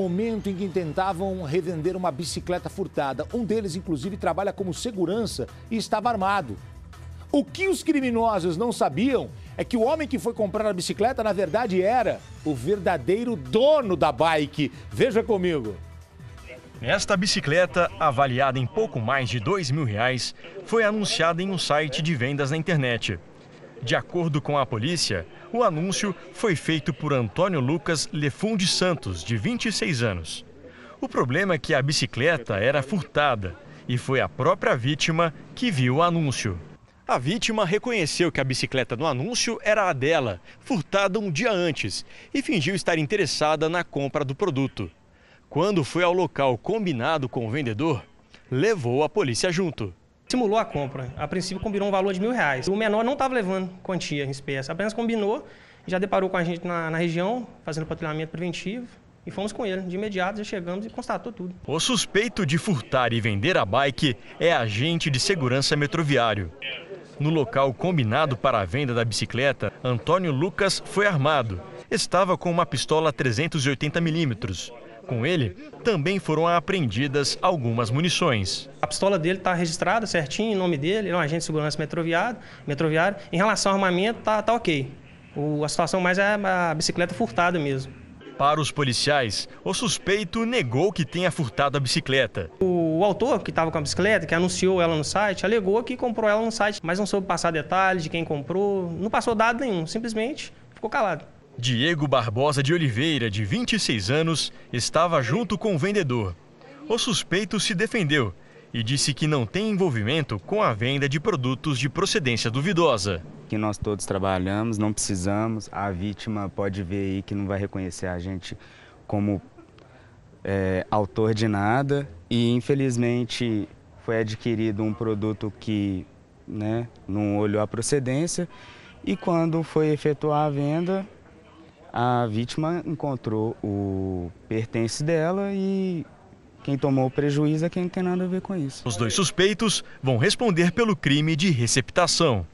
momento em que tentavam revender uma bicicleta furtada. Um deles, inclusive, trabalha como segurança e estava armado. O que os criminosos não sabiam é que o homem que foi comprar a bicicleta, na verdade, era o verdadeiro dono da bike. Veja comigo. Esta bicicleta, avaliada em pouco mais de dois mil reais, foi anunciada em um site de vendas na internet. De acordo com a polícia, o anúncio foi feito por Antônio Lucas Lefundi Santos, de 26 anos. O problema é que a bicicleta era furtada e foi a própria vítima que viu o anúncio. A vítima reconheceu que a bicicleta no anúncio era a dela, furtada um dia antes, e fingiu estar interessada na compra do produto. Quando foi ao local combinado com o vendedor, levou a polícia junto simulou a compra. A princípio combinou um valor de mil reais. O menor não estava levando quantia em espécie, apenas combinou, já deparou com a gente na, na região, fazendo patrulhamento preventivo. E fomos com ele. De imediato já chegamos e constatou tudo. O suspeito de furtar e vender a bike é agente de segurança metroviário. No local combinado para a venda da bicicleta, Antônio Lucas foi armado. Estava com uma pistola 380 milímetros com ele, também foram apreendidas algumas munições. A pistola dele está registrada certinho, em nome dele, é um agente de segurança metroviário. metroviário. Em relação ao armamento, está tá ok. O, a situação mais é a bicicleta furtada mesmo. Para os policiais, o suspeito negou que tenha furtado a bicicleta. O autor que estava com a bicicleta, que anunciou ela no site, alegou que comprou ela no site, mas não soube passar detalhes de quem comprou, não passou dado nenhum, simplesmente ficou calado. Diego Barbosa de Oliveira, de 26 anos, estava junto com o vendedor. O suspeito se defendeu e disse que não tem envolvimento com a venda de produtos de procedência duvidosa. Que nós todos trabalhamos, não precisamos. A vítima pode ver aí que não vai reconhecer a gente como é, autor de nada e infelizmente foi adquirido um produto que né, não olhou a procedência e quando foi efetuar a venda a vítima encontrou o pertence dela e quem tomou o prejuízo é quem não tem nada a ver com isso. Os dois suspeitos vão responder pelo crime de receptação.